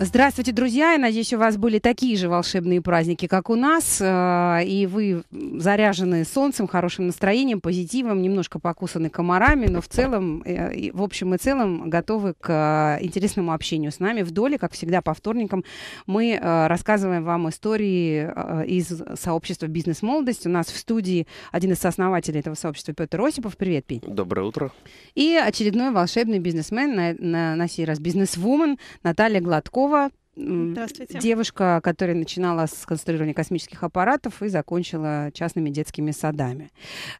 Здравствуйте, друзья! Я надеюсь, у вас были такие же волшебные праздники, как у нас, э, и вы заряжены солнцем, хорошим настроением, позитивом, немножко покусаны комарами, но в целом, э, в общем и целом, готовы к э, интересному общению с нами. В доле, как всегда, по вторникам мы рассказываем вам истории из сообщества «Бизнес молодость». У нас в студии один из основателей этого сообщества Петр Осипов. Привет, Петь! Доброе утро! И очередной волшебный бизнесмен, на, на, на сей раз бизнесвумен Наталья Гладкова Пирогова, Здравствуйте. Девушка, которая начинала с конструирования космических аппаратов и закончила частными детскими садами.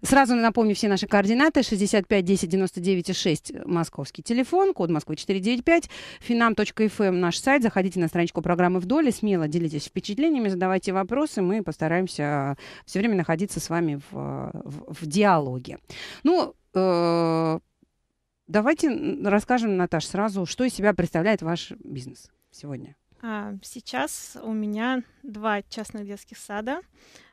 Сразу напомню все наши координаты. 65 10 99 6 московский телефон, код Москвы 495, finam.fm эм, наш сайт. Заходите на страничку программы «Вдоль» и смело делитесь впечатлениями, задавайте вопросы. Мы постараемся все время находиться с вами в, в, в диалоге. Ну, э, давайте расскажем, Наташ, сразу, что из себя представляет ваш бизнес сегодня? А, сейчас у меня два частных детских сада.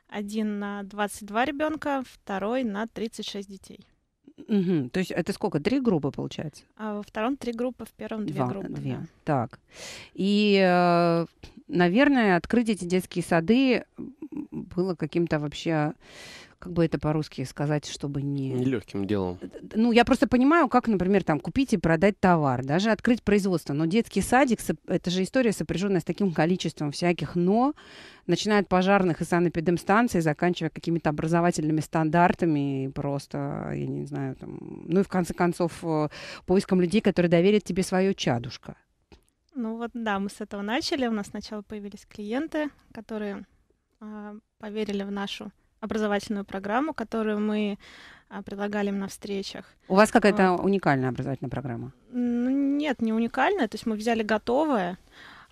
Один на 22 ребенка, второй на 36 детей. Угу. То есть это сколько? Три группы получается? А во втором три группы, в первом две Два, группы. Две. Да. Так. И, э, наверное, открыть эти детские сады было каким-то вообще как бы это по-русски сказать, чтобы не... Нелегким делом. Э, ну, я просто понимаю, как, например, там купить и продать товар, даже открыть производство. Но детский садик, это же история, сопряженная с таким количеством всяких «но», начиная от пожарных и санэпидемстанций, заканчивая какими-то образовательными стандартами и просто, я не знаю, там... Ну и, в конце концов, э, поиском людей, которые доверят тебе свое чадушка. Ну вот, да, мы с этого начали. У нас сначала появились клиенты, которые э, поверили в нашу образовательную программу, которую мы а, предлагали им на встречах. У вас какая-то вот. А. уникальная образовательная программа? Нет, не уникальная. То есть мы взяли готовое,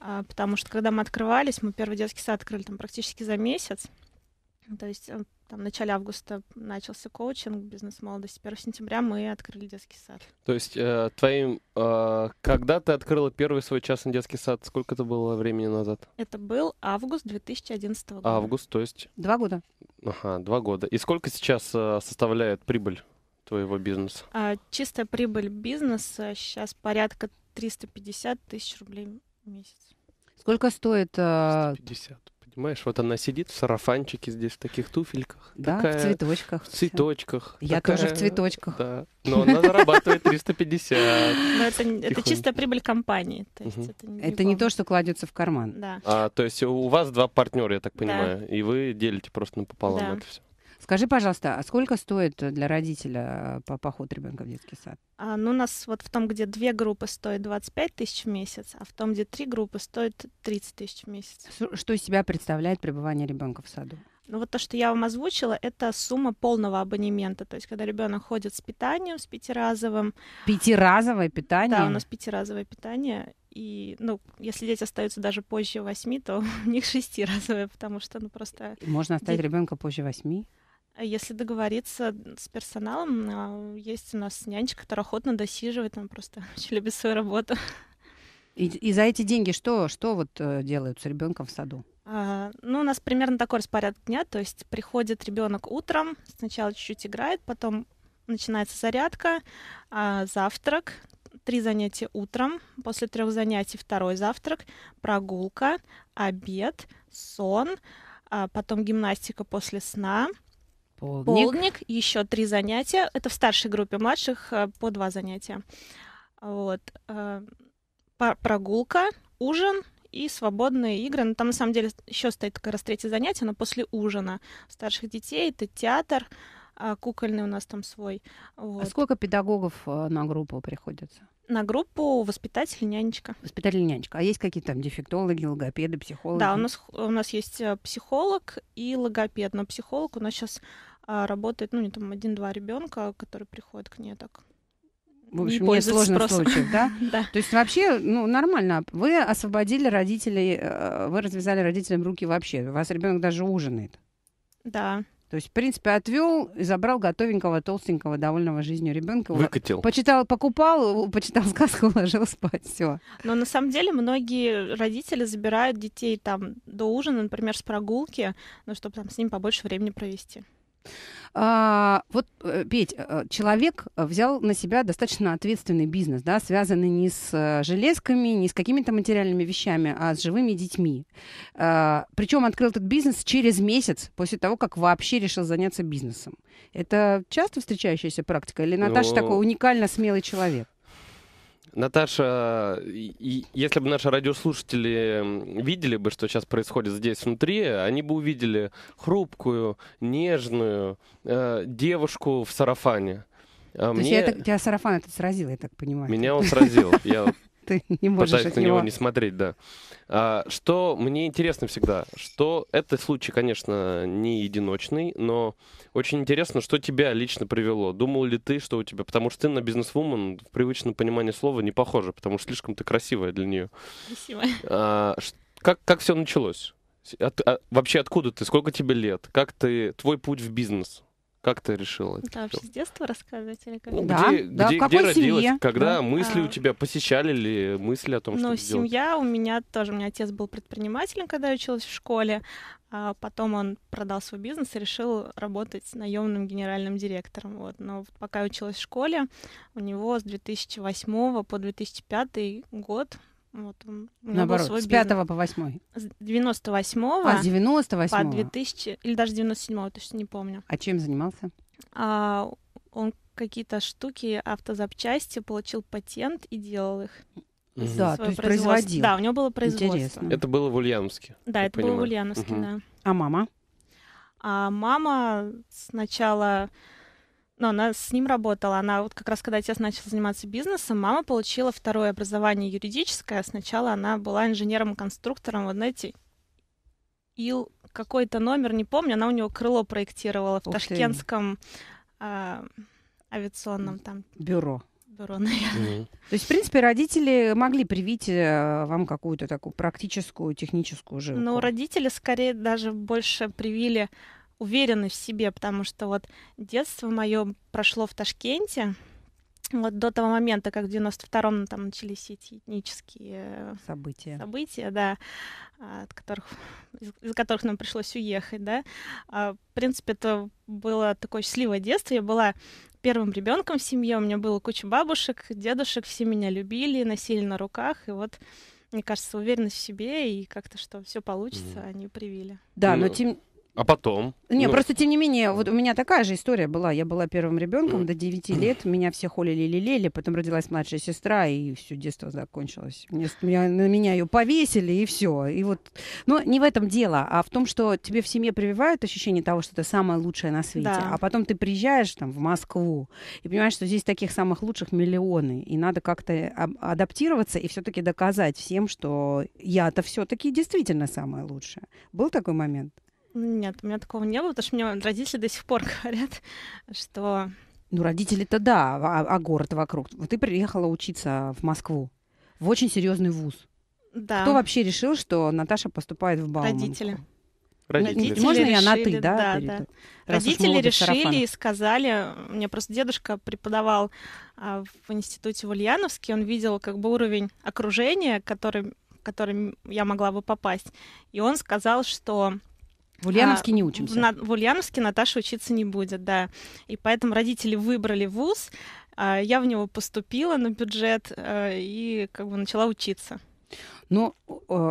а, потому что когда мы открывались, мы первый детский сад открыли там практически за месяц. То есть э, там, в начале августа начался коучинг, бизнес молодости. 1 сентября мы открыли детский сад. То есть э, твоим... Э, когда ты открыла первый свой частный детский сад? Сколько это было времени назад? Это был август 2011 года. Август, то есть... Два года. Ага, два года. И сколько сейчас э, составляет прибыль твоего бизнеса? А, чистая прибыль бизнеса сейчас порядка 350 тысяч рублей в месяц. Сколько стоит... Э... 350. Понимаешь, вот она сидит в сарафанчике здесь, в таких туфельках. Да, такая, в цветочках. В цветочках. Я такая, тоже в цветочках. Да, но она зарабатывает 350. Но это, это чисто прибыль компании. Это, не, то, что кладется в карман. Да. А, то есть у вас два партнера, я так понимаю, и вы делите просто напополам это все. Скажи, пожалуйста, а сколько стоит для родителя э, по поход ребенка в детский сад? А, ну, у нас вот в том, где две группы стоит 25 тысяч в месяц, а в том, где три группы стоит 30 тысяч в месяц. Что из себя представляет пребывание ребенка в саду? Ну вот то, что я вам озвучила, это сумма полного абонемента. То есть, когда ребенок ходит с питанием, с пятиразовым. Пятиразовое питание? Да, у нас пятиразовое питание. И, ну, если дети остаются даже позже восьми, то у них шестиразовое, потому что, ну, просто... Можно оставить Дет... ребенка позже восьми? Если договориться с персоналом, а, есть у нас нянечка, которая охотно досиживает, она просто очень любит свою работу. И, и за эти деньги что, что вот э, делают с ребенком в саду? А, ну, у нас примерно такой распорядок дня, то есть приходит ребенок утром, сначала чуть-чуть играет, потом начинается зарядка, а, завтрак, три занятия утром, после трех занятий второй завтрак, прогулка, обед, сон, а потом гимнастика после сна – Полдник. Полдник, еще три занятия. Это в старшей группе младших э, по два занятия. Вот. Э, прогулка, ужин и свободные игры. Но там на самом деле еще стоит как раз третье занятие, но после ужина старших детей это театр, э, кукольный у нас там свой. А вот. А сколько педагогов на группу приходится? На группу воспитатель нянечка. Воспитатель нянечка. А есть какие-то там дефектологи, логопеды, психологи? Да, у нас, у нас есть э, психолог и логопед. Но психолог у нас сейчас а, работает, ну, не там один-два ребенка, которые приходят к ней так в общем, не нет сложных спросом. случаев, да? да? То есть вообще, ну, нормально. Вы освободили родителей, э, вы развязали родителям руки вообще. У вас ребенок даже ужинает. Да. То есть, в принципе, отвел и забрал готовенького, толстенького, довольного жизнью ребенка. Выкатил. Почитал, покупал, почитал сказку, уложил спать. Все. Но на самом деле многие родители забирают детей там до ужина, например, с прогулки, ну, чтобы там с ним побольше времени провести. А, вот, э, Петь, э, человек э, взял на себя достаточно ответственный бизнес, да, связанный не с железками, не с какими-то материальными вещами, а с живыми детьми. А, причем открыл этот бизнес через месяц после того, как вообще решил заняться бизнесом. Это часто встречающаяся практика? Или Наташа Но... такой уникально смелый человек? Наташа, и, если бы наши радиослушатели видели бы, что сейчас происходит здесь внутри, они бы увидели хрупкую, нежную э, девушку в сарафане. А То мне... есть я это, тебя сарафан этот сразил, я так понимаю. Меня он сразил. Я Ты не можешь Пытаюсь на него не смотреть, да. А, что мне интересно всегда, что этот случай, конечно, не единочный, но очень интересно, что тебя лично привело. Думал ли ты, что у тебя... Потому что ты на бизнесвумен в привычном понимании слова не похожа, потому что слишком ты красивая для нее. Спасибо. А, как, как все началось? От, а, вообще откуда ты? Сколько тебе лет? Как ты... Твой путь в бизнес? Как ты решила? Это вообще с детства рассказывать или как? Ну, да, где, да, где, какой где родилась? Семье? Когда да. мысли а. у тебя посещали ли мысли о том, что Ну, семья делать? у меня тоже. У меня отец был предпринимателем, когда я училась в школе. А потом он продал свой бизнес и решил работать наемным генеральным директором. Вот. Но вот пока я училась в школе, у него с 2008 по 2005 год вот, Наоборот, с 5 по 8. С 98 а, с 98 по 2000, или даже 97 точно не помню. А чем занимался? А, он какие-то штуки, автозапчасти, получил патент и делал их. Угу. Да, то есть производил. Да, у него было производство. Интересно. Это было в Ульяновске. Да, это понимаю. было в Ульяновске, угу. да. А мама? А мама сначала но ну, она с ним работала. Она вот как раз, когда отец начал заниматься бизнесом, мама получила второе образование юридическое. Сначала она была инженером-конструктором, вот знаете, ил какой-то номер, не помню, она у него крыло проектировала в ташкентском а, авиационном там бюро. Бюро, наверное. Mm-hmm. То есть, в принципе, родители могли привить э, вам какую-то такую практическую, техническую жизнь. Ну, родители скорее даже больше привили уверенной в себе, потому что вот детство мое прошло в Ташкенте, вот до того момента, как в 92-м там начались эти этнические э, события, события да, а, от которых, из, из которых нам пришлось уехать, да, а, в принципе, это было такое счастливое детство. Я была первым ребенком в семье, у меня было куча бабушек, дедушек, все меня любили, носили на руках, и вот мне кажется, уверенность в себе и как-то, что все получится, mm. они привили. Да, но ну, тем, а потом? Не, ну... просто тем не менее, вот у меня такая же история была. Я была первым ребенком до 9 лет, меня все холили лели, потом родилась младшая сестра, и все детство закончилось. Мне, меня, на меня ее повесили, и все. И вот... Но не в этом дело, а в том, что тебе в семье прививают ощущение того, что ты самое лучшее на свете. Да. А потом ты приезжаешь там в Москву и понимаешь, что здесь таких самых лучших миллионы, и надо как-то а, адаптироваться и все-таки доказать всем, что я-то все-таки действительно самое лучшее. Был такой момент? Нет, у меня такого не было, потому что мне родители до сих пор говорят, что... Ну, родители-то да, а, а город вокруг. Вот ты приехала учиться в Москву, в очень серьезный вуз. Да. Кто вообще решил, что Наташа поступает в Бауманку? Родители. Родители. Можно я на ты, да? да, да. Родители решили и сказали, У меня просто дедушка преподавал а, в институте в Ульяновске, он видел как бы уровень окружения, который, в я могла бы попасть, и он сказал, что в Ульяновске а, не учимся. В, на, в Ульяновске Наташа учиться не будет, да. И поэтому родители выбрали вуз, а я в него поступила на бюджет а, и как бы начала учиться. Ну,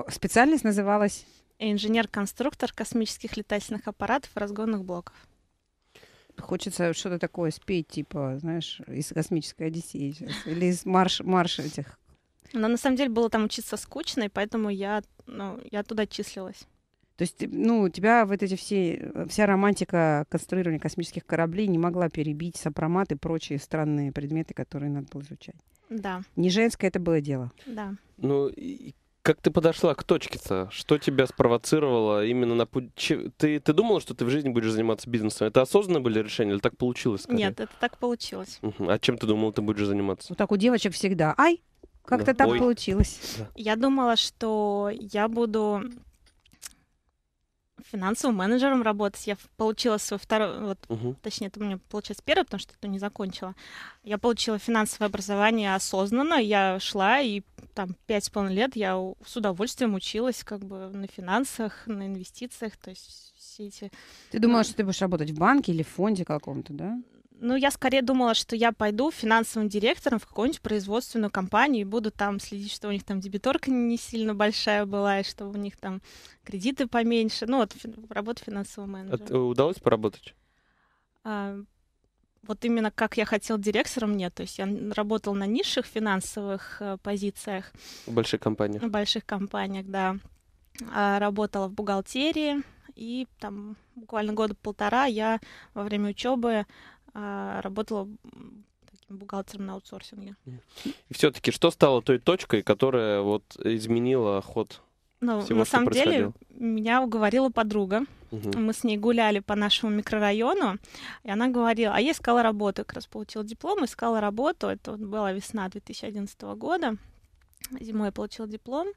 специальность называлась? Инженер-конструктор космических летательных аппаратов и разгонных блоков. Хочется что-то такое спеть, типа, знаешь, из космической Одиссеи сейчас, или из марш, марш этих. Но на самом деле было там учиться скучно, и поэтому я, ну, я туда числилась. То есть, э, ну, тебя вот эти все, э, вся романтика конструирования космических кораблей не могла перебить сопромат и прочие странные предметы, которые надо было изучать. Да. Не женское это было дело. Да. Ну, и как ты подошла к точке-то? Что тебя спровоцировало именно на путь? Ты, ты думала, что ты в жизни будешь заниматься бизнесом? Это осознанно были решения или так получилось? Скорее? Нет, это так получилось. Угу. А чем ты думала, ты будешь заниматься? Вот так у девочек всегда. Ай, как-то да. так Ой. получилось. Да. Я думала, что я буду финансовым менеджером работать. Я получила свой второй, вот, угу. точнее, это у меня получилось первый, потому что это не закончила. Я получила финансовое образование осознанно, я шла и там пять с половиной лет я с удовольствием училась как бы на финансах, на инвестициях, то есть все эти... Ты думала, ну, что ты будешь работать в банке или в фонде каком-то, да? Ну, я скорее думала, что я пойду финансовым директором в какую-нибудь производственную компанию и буду там следить, что у них там дебиторка не сильно большая была, и что у них там кредиты поменьше. Ну, вот работа финансового а менеджера. А удалось поработать? А, вот именно как я хотел директором, нет. То есть я работал на низших финансовых э, позициях. В больших компаниях. В больших компаниях, да. А, работала в бухгалтерии, и там буквально года полтора я во время учебы а, работала таким бухгалтером на аутсорсинге. И все-таки что стало той точкой, которая вот изменила ход ну, всего, на самом деле, меня уговорила подруга. Угу. Мы с ней гуляли по нашему микрорайону, и она говорила, а я искала работу, как раз получила диплом, искала работу, это вот была весна 2011 года, зимой я получила диплом,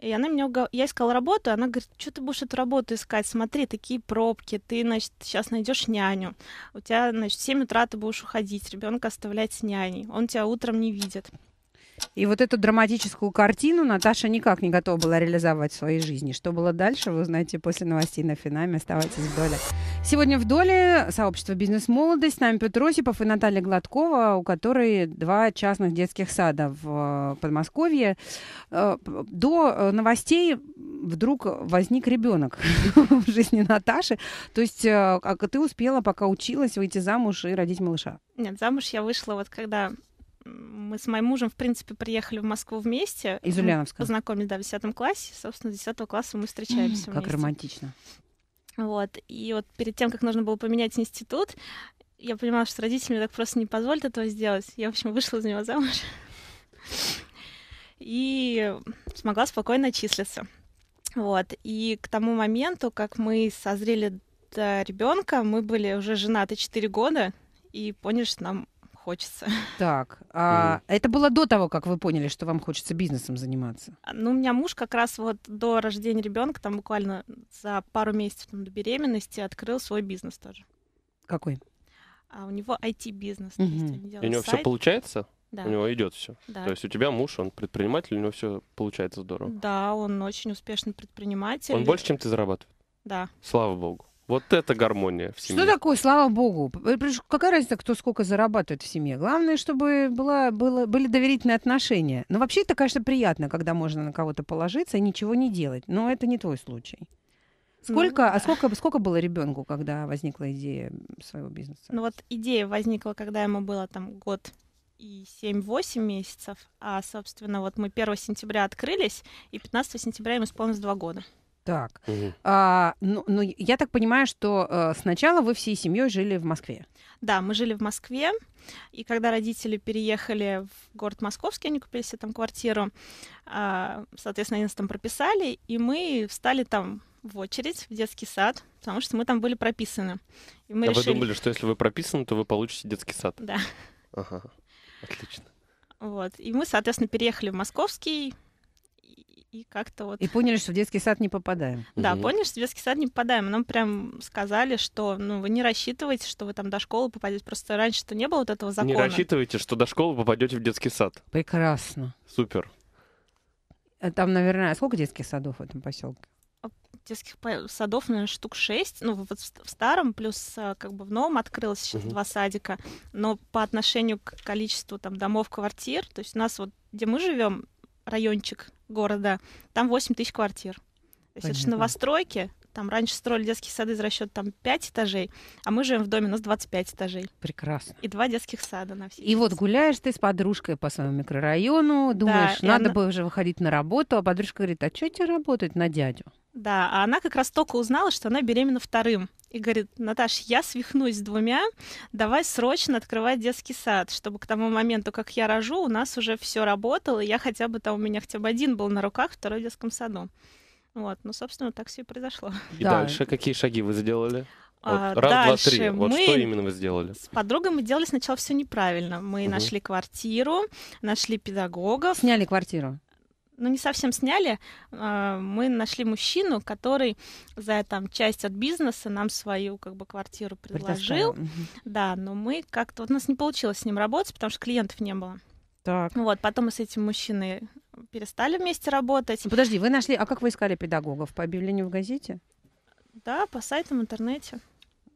и она мне угов... Я искала работу, она говорит, что ты будешь эту работу искать? Смотри, такие пробки, ты, значит, сейчас найдешь няню. У тебя, значит, в 7 утра ты будешь уходить, ребенка оставлять с няней. Он тебя утром не видит. И вот эту драматическую картину Наташа никак не готова была реализовать в своей жизни. Что было дальше, вы узнаете после новостей на Финаме. Оставайтесь в доле. Сегодня в доле сообщество «Бизнес-молодость». С нами Петр Осипов и Наталья Гладкова, у которой два частных детских сада в э, Подмосковье. Э, до э, новостей вдруг возник ребенок в жизни Наташи. То есть а, ты успела, пока училась, выйти замуж и родить малыша? Нет, замуж я вышла вот когда мы с моим мужем, в принципе, приехали в Москву вместе. Из Ульяновска. Познакомились, да, в 10 классе. Собственно, с 10 класса мы встречаемся Как вместе. романтично. Вот. И вот перед тем, как нужно было поменять институт, я понимала, что родители мне так просто не позволят этого сделать. Я, в общем, вышла из него замуж. И смогла спокойно числиться. Вот. И к тому моменту, как мы созрели до ребенка, мы были уже женаты 4 года и поняли, что нам хочется. Так, а mm. это было до того, как вы поняли, что вам хочется бизнесом заниматься? А, ну, у меня муж как раз вот до рождения ребенка, там буквально за пару месяцев там, до беременности открыл свой бизнес тоже. Какой? А у него IT-бизнес. Mm-hmm. У него сайт. все получается? Да. У него идет все. Да. То есть у тебя муж, он предприниматель, у него все получается здорово. Да, он очень успешный предприниматель. Он больше, чем ты зарабатывает? Да. Слава богу. Вот это гармония в семье. Что такое, слава богу? Какая разница, кто сколько зарабатывает в семье? Главное, чтобы была, было, были доверительные отношения. Но вообще это, конечно, приятно, когда можно на кого-то положиться и ничего не делать. Но это не твой случай. Сколько, ну, а сколько, сколько было ребенку, когда возникла идея своего бизнеса? Ну вот идея возникла, когда ему было там год и 7-8 месяцев, а, собственно, вот мы 1 сентября открылись, и 15 сентября ему исполнилось 2 года. Так. Угу. А, ну, ну, я так понимаю, что э, сначала вы всей семьей жили в Москве. Да, мы жили в Москве. И когда родители переехали в город Московский, они купили себе там квартиру, э, соответственно, они нас там прописали, и мы встали там в очередь в детский сад, потому что мы там были прописаны. И мы а решили... вы думали, что если вы прописаны, то вы получите детский сад? Да. Ага, отлично. Вот, и мы, соответственно, переехали в Московский, и как-то вот... И поняли, что в детский сад не попадаем. Да, угу. поняли, что в детский сад не попадаем. Нам прям сказали, что ну, вы не рассчитываете, что вы там до школы попадете. Просто раньше-то не было вот этого закона. Не рассчитывайте, что до школы попадете в детский сад. Прекрасно. Супер. Э, там, наверное, сколько детских садов в этом поселке? детских садов, наверное, штук шесть. Ну, вот в старом, плюс э, как бы в новом открылось сейчас угу. два садика. Но по отношению к количеству там домов, квартир, то есть у нас вот, где мы живем, райончик города, там 8 тысяч квартир. То есть это же новостройки, там раньше строили детские сады из расчета там 5 этажей, а мы живем в доме, у нас 25 этажей. Прекрасно. И два детских сада на все. И вот гуляешь ты с подружкой по своему микрорайону, думаешь, да, надо она... бы уже выходить на работу, а подружка говорит, а что тебе работать на дядю? Да, а она как раз только узнала, что она беременна вторым. И говорит, Наташ, я свихнусь с двумя, давай срочно открывать детский сад, чтобы к тому моменту, как я рожу, у нас уже все работало, и я хотя бы там, у меня хотя бы один был на руках, второй в детском саду. Вот, ну, собственно, так все и произошло. И да. дальше какие шаги вы сделали? А, вот, раз, дальше два, три. Вот мы что именно вы сделали? С подругой мы делали сначала все неправильно. Мы угу. нашли квартиру, нашли педагогов. Сняли квартиру ну, не совсем сняли. А, мы нашли мужчину, который за там часть от бизнеса нам свою как бы квартиру предложил. Да, но мы как-то вот у нас не получилось с ним работать, потому что клиентов не было. Так. Вот, потом мы с этим мужчиной перестали вместе работать. Ну, подожди, вы нашли, а как вы искали педагогов? По объявлению в газете? Да, по сайтам, интернете.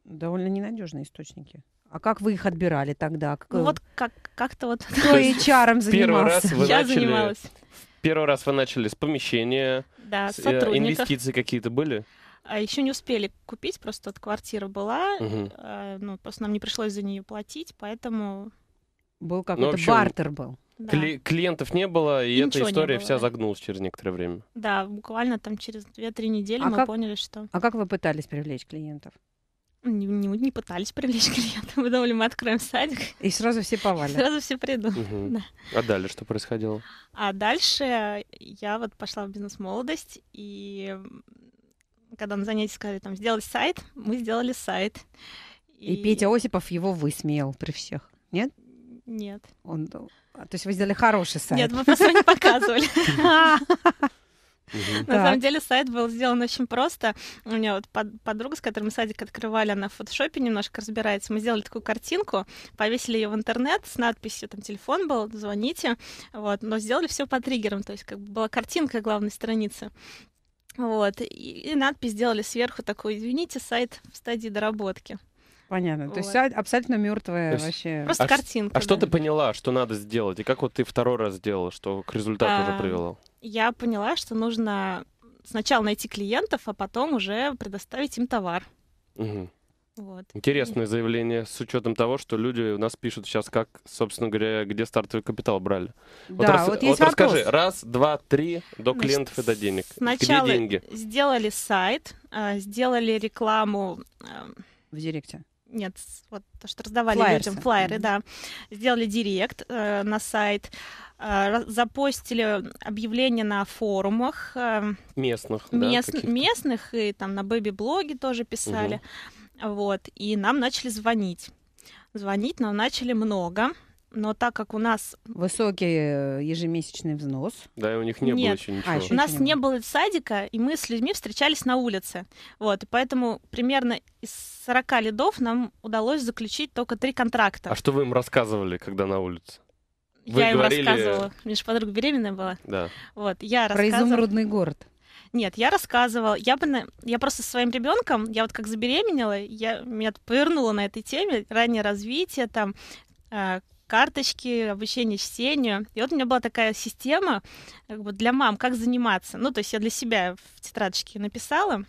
Довольно ненадежные источники. А как вы их отбирали тогда? Как... Ну, э, вот как, как-то вот... Кто и чаром занимался? Первый раз Я начали... занималась. Первый раз вы начали с помещения, да, с, э, инвестиции какие-то были? А еще не успели купить, просто вот квартира была, угу. а, ну, просто нам не пришлось за нее платить, поэтому... Был какой-то ну, общем... бартер был. Да. клиентов не было, и, и эта история вся загнулась через некоторое время. Да, буквально там через 2-3 недели а мы как... поняли, что... А как вы пытались привлечь клиентов? Не, не, не пытались привлечь клиентов. Мы думали, мы откроем садик. И сразу все повалят. Сразу все придут. Угу. Да. А дальше что происходило? А дальше я вот пошла в бизнес-молодость, и когда на занятии сказали, там, сделать сайт, мы сделали сайт. И, и Петя Осипов его высмеял при всех, нет? Нет. Он то есть вы сделали хороший сайт? Нет, мы просто не показывали. На самом деле сайт был сделан очень просто. У меня вот под, подруга, с которой мы садик открывали, она в фотошопе немножко разбирается. Мы сделали такую картинку, повесили ее в интернет с надписью, там телефон был, звоните, вот, но сделали все по триггерам, то есть как бы была картинка главной страницы. Вот, и надпись сделали сверху такую, извините, сайт в стадии доработки. Понятно. Вот. То есть абсолютно мертвая есть... вообще. Просто а картинка. А да. что ты поняла, что надо сделать? И как вот ты второй раз сделала, что к результату а, уже привело? Я поняла, что нужно сначала найти клиентов, а потом уже предоставить им товар. Угу. Вот. Интересное заявление с учетом того, что люди у нас пишут сейчас, как, собственно говоря, где стартовый капитал брали. Да, вот, рас... вот, есть вот расскажи, раз, два, три, до клиентов и до денег. Сначала где деньги? сделали сайт, а, сделали рекламу а, в директе нет, вот то, что раздавали Флайерсы. людям флайеры, mm-hmm. да, сделали директ э, на сайт, э, запостили объявления на форумах э, местных, мест, да, местных и там на бэби-блоге тоже писали, угу. mm вот, и нам начали звонить, звонить нам начали много, но так как у нас... Высокий э, ежемесячный взнос. Да, и у них не Нет. было еще ничего. А, еще у нас не было. садика, и мы с людьми встречались на улице. Вот, и поэтому примерно из 40 лидов нам удалось заключить только три контракта. А что вы им рассказывали, когда на улице? Вы я говорили... им рассказывала. У меня же подруга беременная была. Да. Вот, я Про рассказывала... изумрудный город. Нет, я рассказывала. Я бы, я просто со своим ребенком, я вот как забеременела, я меня повернула на этой теме раннее развитие, там а, карточки, обучение чтению. И вот у меня была такая система как э, бы для мам, как заниматься. Ну, то есть я для себя в тетрадочке написала,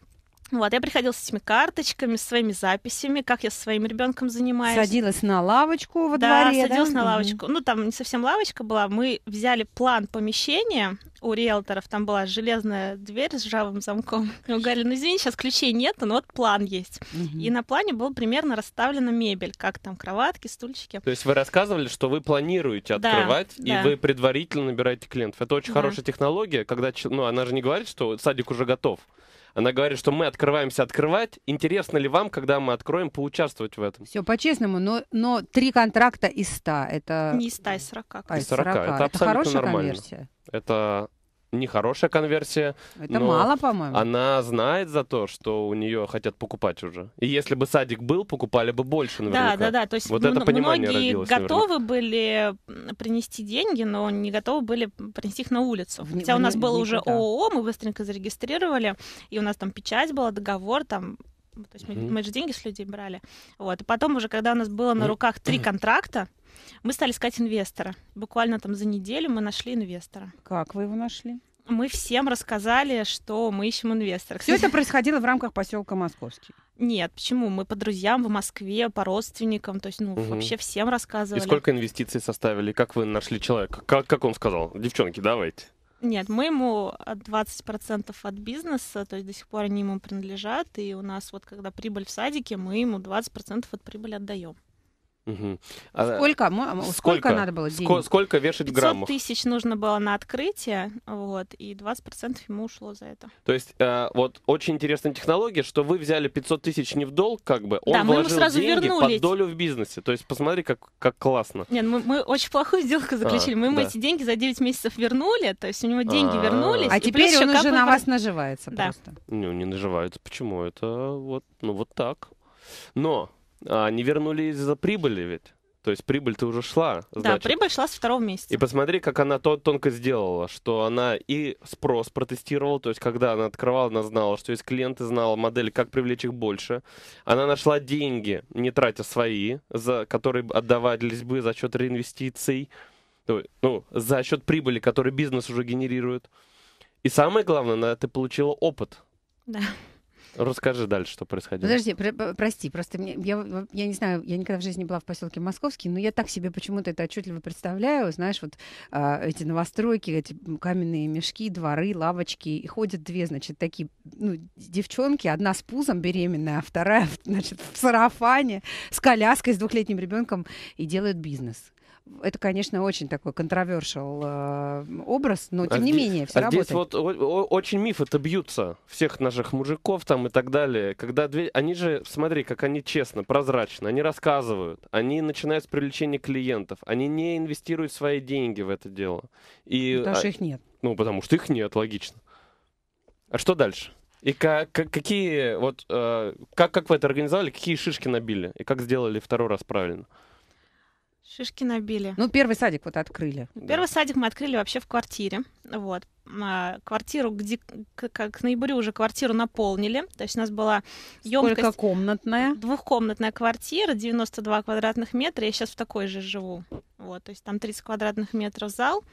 вот, я приходила с этими карточками, с своими записями, как я со своим ребенком занимаюсь. Садилась на лавочку во да, дворе, садилась да? на лавочку. Mm-hmm. Ну, там не совсем лавочка была. Мы взяли план помещения у риэлторов. Там была железная дверь с ржавым замком. Мы говорили, ну, извини, сейчас ключей нет, но вот план есть. Mm-hmm. И на плане был примерно расставлена мебель, как там кроватки, стульчики. То есть вы рассказывали, что вы планируете открывать, да, и да. вы предварительно набираете клиентов. Это очень да. хорошая технология, когда, ну, она же не говорит, что садик уже готов. Она говорит, что мы открываемся открывать. Интересно ли вам, когда мы откроем, поучаствовать в этом? Все по-честному, но, но три контракта из ста это... Не из ста, из сорока. А, из сорока. Это, это абсолютно хорошая нормально. конверсия? Это нехорошая конверсия. Это мало, по-моему. Она знает за то, что у нее хотят покупать уже. И если бы садик был, покупали бы больше наверное. Да, да, да. То есть вот это понимание многие готовы наверняка. были принести деньги, но не готовы были принести их на улицу. В, Хотя в, у нас в, было уже ООО, мы быстренько зарегистрировали, и у нас там печать была, договор, там то есть mm-hmm. мы же деньги с людей брали. Вот. И потом уже, когда у нас было на ну, руках три контракта, мы стали искать инвестора. Буквально там за неделю мы нашли инвестора. Как вы его нашли? Мы всем рассказали, что мы ищем инвестора. Все это происходило в рамках поселка Московский. Нет, почему? Мы по друзьям в Москве, по родственникам, то есть, ну, угу. вообще всем рассказывали. И сколько инвестиций составили? Как вы нашли человека? Как, как он сказал? Девчонки, давайте. Нет, мы ему 20% от бизнеса, то есть до сих пор они ему принадлежат, и у нас вот когда прибыль в садике, мы ему 20% от прибыли отдаем. Угу. А сколько, сколько, сколько надо было денег? Ск- сколько вешать 500 граммов? 500 тысяч нужно было на открытие, вот, и 20% ему ушло за это. То есть, э, вот, очень интересная технология, что вы взяли 500 тысяч не в долг, как бы, он да, вложил ему сразу деньги вернули. под долю в бизнесе. То есть, посмотри, как, как классно. Нет, ну мы, мы очень плохую сделку заключили. А, мы ему да. эти деньги за 9 месяцев вернули, то есть у него деньги А-а-а. вернулись. А теперь он уже на вас наживается да. просто. Ну, не наживается. Почему? Это вот, ну, вот так. Но а, не вернули из-за прибыли ведь. То есть прибыль ты уже шла. Значит. Да, прибыль шла с второго месяца. И посмотри, как она то тонко сделала, что она и спрос протестировала, то есть когда она открывала, она знала, что есть клиенты, знала модель, как привлечь их больше. Она нашла деньги, не тратя свои, за которые отдавались бы за счет реинвестиций, ну, за счет прибыли, который бизнес уже генерирует. И самое главное, на это получила опыт. Да. Расскажи дальше, что происходило. Подожди, про- прости, просто мне, я, я не знаю, я никогда в жизни не была в поселке Московский, но я так себе почему-то это отчетливо представляю, знаешь, вот а, эти новостройки, эти каменные мешки, дворы, лавочки, и ходят две, значит, такие, ну, девчонки, одна с пузом беременная, а вторая, значит, в сарафане, с коляской, с двухлетним ребенком и делают бизнес. Это, конечно, очень такой контровершал э, образ, но а тем а не здесь, менее все а работает. Здесь вот очень мифы это бьются всех наших мужиков там и так далее. Когда дверь, они же, смотри, как они честно, прозрачно, они рассказывают, они начинают с привлечения клиентов, они не инвестируют свои деньги в это дело. И, ну, потому а, что их нет. Ну, потому что их нет, логично. А что дальше? И как, как, какие, вот, э, как, как вы это организовали, какие шишки набили? И как сделали второй раз правильно? Шишки набили. Ну, первый садик вот открыли. Первый садик мы открыли вообще в квартире. Вот. А, квартиру, где как к ноябрю уже квартиру наполнили. То есть у нас была емкость... комнатная? Двухкомнатная квартира, 92 квадратных метра. Я сейчас в такой же живу. Вот. То есть там 30 квадратных метров зал,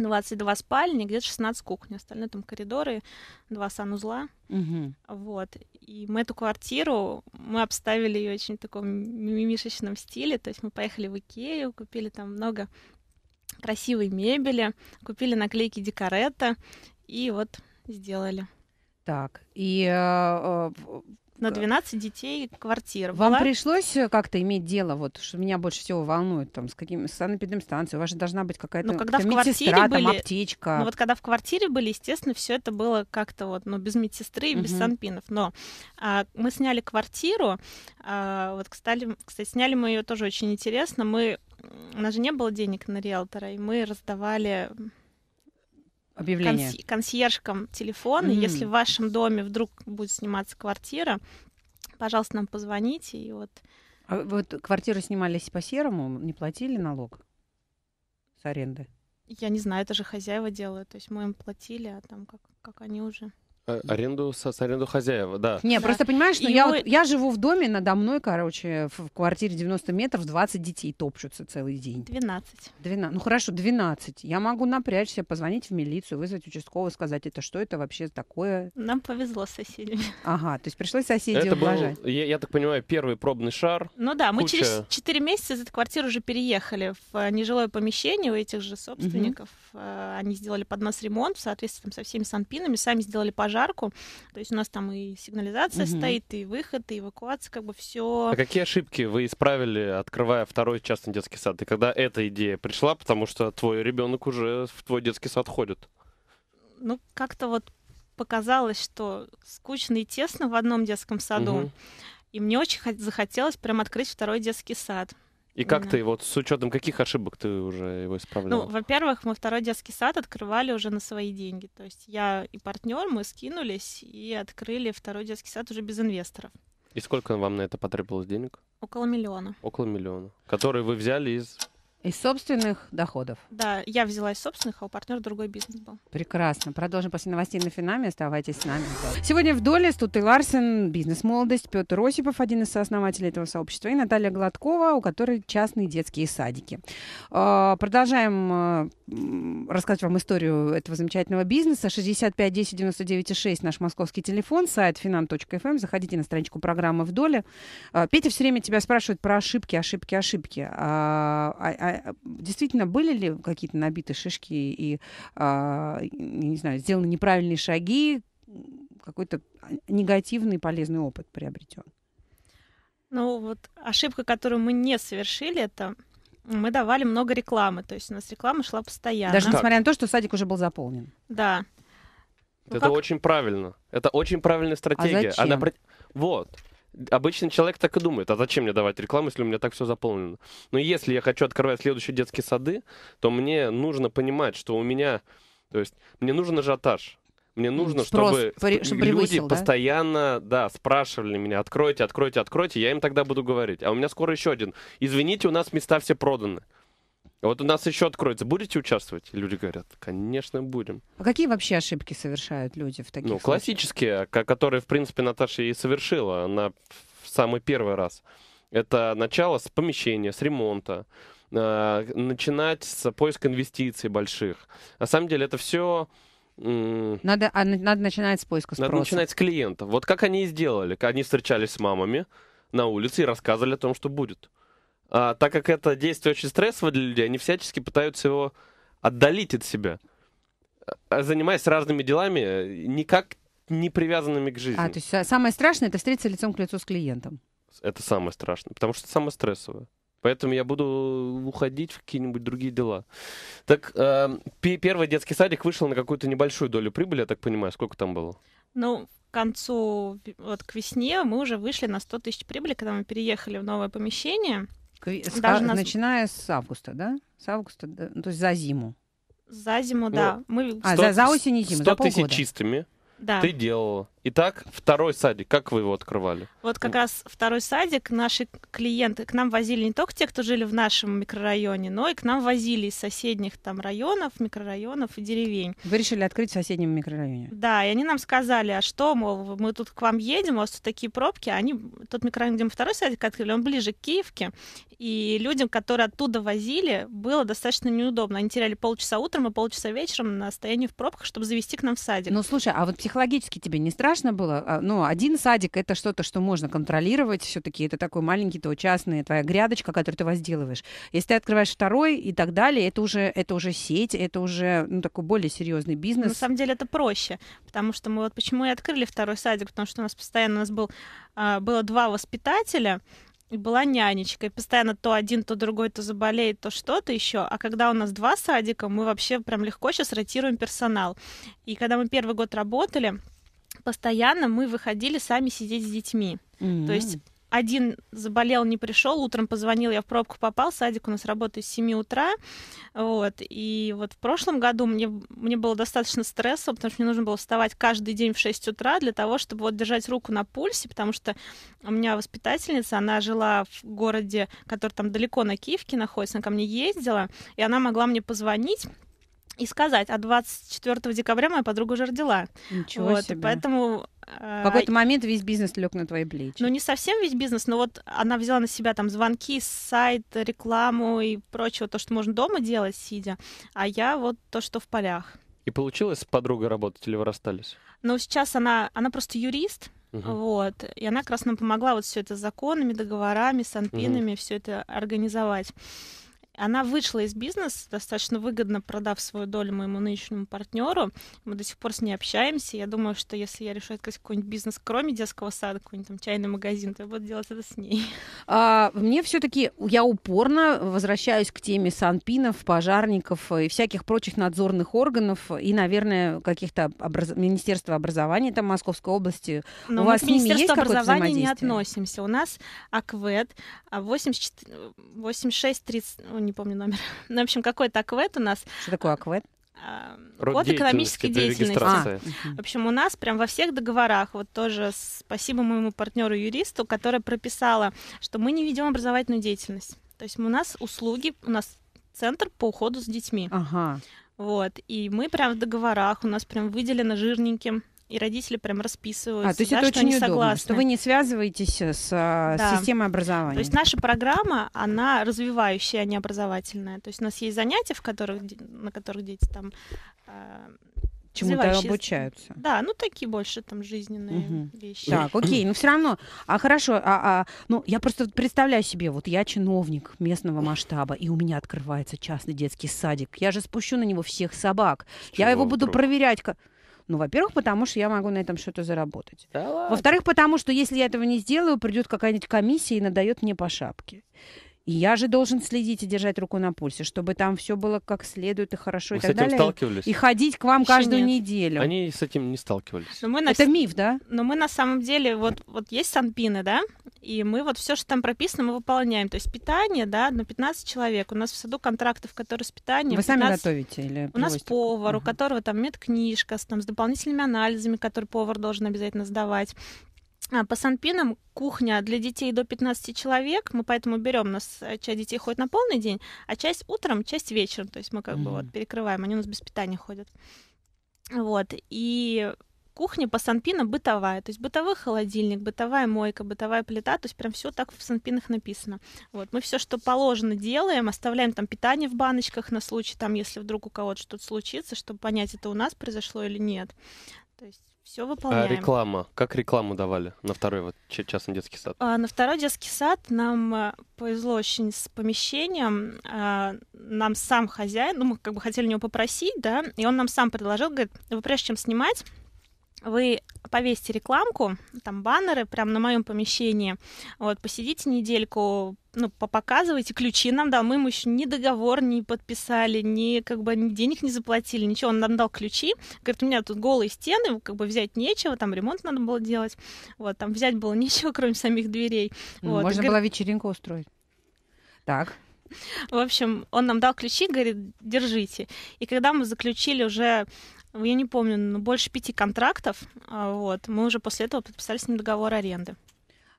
22 спальни, где-то 16 кухни. Остальное там коридоры, два санузла. Угу. Вот. И мы эту квартиру, мы обставили ее очень в таком мимишечном стиле. То есть мы поехали в Икею, купили там много красивой мебели, купили наклейки декорета и вот сделали. Так, и э, э на 12 детей квартира. Вам была? пришлось э, как-то иметь дело, вот, что меня больше всего волнует, там, с какими с санэпидемстанцией, у вас же должна быть какая-то ну, когда в медсестра, были, там, аптечка. Ну, вот когда в квартире были, естественно, все это было как-то вот, ну, без медсестры и угу. без санпинов. Но а, мы сняли квартиру, а, вот, кстати, кстати, сняли мы ее тоже очень интересно. Мы, у нас же не было денег на риэлтора, и мы раздавали объявление. Конси- консьержкам телефон. Mm. И если в вашем доме вдруг будет сниматься квартира, пожалуйста, нам позвоните. И вот... А вот квартиру снимались по-серому, не платили налог с аренды? Я не знаю, это же хозяева делают. То есть мы им платили, а там как, как они уже. Э, аренду, с, с аренду хозяева, да. Не, да. просто понимаешь, ну, я, вот, я живу в доме, надо мной, короче, в квартире 90 метров 20 детей топчутся целый день. 12. 12. Ну хорошо, 12. Я могу напрячься, позвонить в милицию, вызвать участкового, сказать, это что это вообще такое? Нам повезло с соседями. Ага, то есть пришлось соседи это ублажать. Был, я, я так понимаю, первый пробный шар. Ну да, мы через 4 месяца из этой квартиры уже переехали в э, нежилое помещение у этих же собственников. Угу. Они сделали под нас ремонт в соответствии там, со всеми санпинами, сами сделали пожар пожарку. То есть у нас там и сигнализация угу. стоит, и выход, и эвакуация, как бы все. А какие ошибки вы исправили, открывая второй частный детский сад? И когда эта идея пришла, потому что твой ребенок уже в твой детский сад ходит? Ну, как-то вот показалось, что скучно и тесно в одном детском саду. Угу. И мне очень захотелось прям открыть второй детский сад. И как mm-hmm. ты, вот с учетом каких ошибок ты уже его исправляла? Ну, во-первых, мы второй детский сад открывали уже на свои деньги. То есть я и партнер, мы скинулись и открыли второй детский сад уже без инвесторов. И сколько вам на это потребовалось денег? Около миллиона. Около миллиона. которые вы взяли из из собственных доходов. Да, я взяла из собственных, а у партнера другой бизнес был. Прекрасно. Продолжим после новостей на Финаме. Оставайтесь с нами. Сегодня в доле Стут Ларсен, бизнес-молодость, Петр Осипов, один из сооснователей этого сообщества, и Наталья Гладкова, у которой частные детские садики. А, продолжаем а, рассказывать вам историю этого замечательного бизнеса. 65 10 99 6 наш московский телефон, сайт finam.fm. Эм. Заходите на страничку программы в доле. А, Петя все время тебя спрашивает про ошибки, ошибки, ошибки. А, а, а, действительно были ли какие-то набиты шишки и, а, не знаю, сделаны неправильные шаги, какой-то негативный полезный опыт приобретен? Ну вот ошибка, которую мы не совершили, это мы давали много рекламы, то есть у нас реклама шла постоянно. Даже несмотря на то, что садик уже был заполнен. Да. Ну, это как? очень правильно. Это очень правильная стратегия. А зачем? Она... Вот. Обычный человек так и думает, а зачем мне давать рекламу, если у меня так все заполнено? Но если я хочу открывать следующие детские сады, то мне нужно понимать, что у меня, то есть мне нужен ажиотаж, мне нужно, Спрос, чтобы, при, чтобы люди превысил, постоянно да? да, спрашивали меня, откройте, откройте, откройте, я им тогда буду говорить. А у меня скоро еще один. Извините, у нас места все проданы. Вот у нас еще откроется. Будете участвовать? Люди говорят, конечно, будем. А какие вообще ошибки совершают люди в таких Ну, классические, случаях? которые, в принципе, Наташа и совершила. на самый первый раз. Это начало с помещения, с ремонта а, начинать с поиска инвестиций больших. На самом деле это все... Надо, а, надо начинать с поиска спроса. Надо начинать с клиентов. Вот как они и сделали. Они встречались с мамами на улице и рассказывали о том, что будет а, так как это действие очень стрессовое для людей, они всячески пытаются его отдалить от себя, а, занимаясь разными делами, никак не привязанными к жизни. А, то есть самое страшное это встретиться лицом к лицу с клиентом. Это самое страшное, потому что это самое стрессовое. Поэтому я буду уходить в какие-нибудь другие дела. Так, э, первый детский садик вышел на какую-то небольшую долю прибыли, я так понимаю. Сколько там было? Ну, к концу, вот к весне мы уже вышли на 100 тысяч прибыли, когда мы переехали в новое помещение. С, Даже начиная с августа, да? С августа, да? то есть за зиму. За зиму, ну, да. Мы... 100, а, за, за осень и зиму, 100 за полгода. тысяч чистыми да. ты делала. Итак, второй садик. Как вы его открывали? Вот как раз второй садик. Наши клиенты к нам возили не только те, кто жили в нашем микрорайоне, но и к нам возили из соседних там районов, микрорайонов и деревень. Вы решили открыть в соседнем микрорайоне? Да, и они нам сказали, а что, мол, мы тут к вам едем, у вас тут такие пробки. А они тот микрорайон, где мы второй садик открыли, он ближе к Киевке. И людям, которые оттуда возили, было достаточно неудобно. Они теряли полчаса утром и полчаса вечером на стоянии в пробках, чтобы завести к нам в садик. Ну, слушай, а вот психологически тебе не страшно? страшно было. А, ну, один садик это что-то, что можно контролировать все-таки. Это такой маленький то частный, твоя грядочка, которую ты возделываешь. Если ты открываешь второй и так далее, это уже, это уже сеть, это уже ну, такой более серьезный ну, бизнес. На самом деле это проще, потому что мы вот почему и открыли второй садик, потому что у нас постоянно у нас был, а, было два воспитателя, и была нянечка. И постоянно то один, то другой, то заболеет, то что-то еще. А когда у нас два садика, мы вообще прям легко сейчас ротируем персонал. И когда мы первый год работали, постоянно мы выходили сами сидеть с детьми. Mm-hmm. То есть один заболел, не пришел, утром позвонил, я в пробку попал, садик у нас работает с 7 утра, вот, и вот в прошлом году мне, мне было достаточно стресса, потому что мне нужно было вставать каждый день в 6 утра для того, чтобы вот держать руку на пульсе, потому что у меня воспитательница, она жила в городе, который там далеко на Киевке находится, она ко мне ездила, и она могла мне позвонить, и сказать, а 24 декабря моя подруга уже родила. Ничего вот, себе. Поэтому... В э, какой-то момент весь бизнес лег на твои плечи. Ну, не совсем весь бизнес, но вот она взяла на себя там звонки, сайт, рекламу и прочего, то, что можно дома делать, сидя, а я вот то, что в полях. И получилось с подругой работать или вы расстались? Ну, сейчас она, она просто юрист, Угу. Вот. И она как раз нам помогла вот все это с законами, договорами, санпинами, угу. все это организовать. Она вышла из бизнеса, достаточно выгодно продав свою долю моему нынешнему партнеру. Мы до сих пор с ней общаемся. Я думаю, что если я решу открыть какой-нибудь бизнес, кроме детского сада, какой-нибудь там чайный магазин, то я буду делать это с ней. А, мне все-таки я упорно возвращаюсь к теме санпинов, пожарников и всяких прочих надзорных органов и, наверное, каких-то образ... Министерства образования там Московской области. Но У вас с ними есть образования не относимся. У нас АКВЭД 86-30 не помню номер. Ну, в общем, какой-то аквет у нас. Что такое аквет? Вот год экономической деятельности. А. В общем, у нас прям во всех договорах, вот тоже спасибо моему партнеру-юристу, которая прописала, что мы не ведем образовательную деятельность. То есть у нас услуги, у нас центр по уходу с детьми. Ага. Вот, и мы прям в договорах, у нас прям выделено жирненьким, и родители прям расписываются. А, то есть да, это что очень они удобно, согласны. что вы не связываетесь э, с э, да. системой образования. То есть наша программа, она развивающая, а не образовательная. То есть у нас есть занятия, в которых, на которых дети там э, чему-то обучаются. Да, ну такие больше там жизненные угу. вещи. Так, окей, ну все равно, а хорошо, а, а, ну я просто представляю себе, вот я чиновник местного масштаба, и у меня открывается частный детский садик, я же спущу на него всех собак, Чего я его буду вдруг? проверять, ну, во-первых, потому что я могу на этом что-то заработать. Да Во-вторых, потому что если я этого не сделаю, придет какая-нибудь комиссия и надает мне по шапке. И я же должен следить и держать руку на пульсе, чтобы там все было как следует и хорошо Вы и так с этим далее. сталкивались? И ходить к вам Еще каждую нет. неделю. Они с этим не сталкивались. Но мы на... Это миф, да? Но мы на самом деле, вот, вот есть санпины, да, и мы вот все, что там прописано, мы выполняем. То есть питание, да, на 15 человек. У нас в саду контрактов, которые с питанием. Вы 15... сами готовите или У нас повар, uh-huh. у которого там медкнижка с, там, с дополнительными анализами, которые повар должен обязательно сдавать. А, по санпинам кухня для детей до 15 человек, мы поэтому берем нас э, часть детей ходит на полный день, а часть утром, часть вечером, то есть мы как mm бы вот перекрываем, они у нас без питания ходят. Вот и кухня по санпинам бытовая, то есть бытовой холодильник, бытовая мойка, бытовая плита, то есть прям все так в санпинах написано. Вот мы все, что положено, делаем, оставляем там питание в баночках на случай, там если вдруг у кого-то что-то случится, чтобы понять, это у нас произошло или нет. То есть все а, выполняем. А реклама? Как рекламу давали на второй вот частный детский сад? А, на второй детский сад нам э, повезло очень с помещением. А, нам сам хозяин, ну мы как бы хотели него попросить, да, и он нам сам предложил, говорит, вы прежде чем снимать, вы повесьте рекламку, там баннеры прямо на моем помещении, вот, посидите недельку, ну, показывайте ключи нам дал, мы ему еще ни договор не подписали, ни, как бы, ни денег не заплатили, ничего, он нам дал ключи, говорит, у меня тут голые стены, как бы взять нечего, там ремонт надо было делать, вот, там взять было нечего, кроме самих дверей. вот. Можно говорит... было вечеринку устроить. Так. В общем, он нам дал ключи, говорит, держите. И когда мы заключили уже я не помню, но больше пяти контрактов. А, вот. Мы уже после этого подписали с ним договор аренды.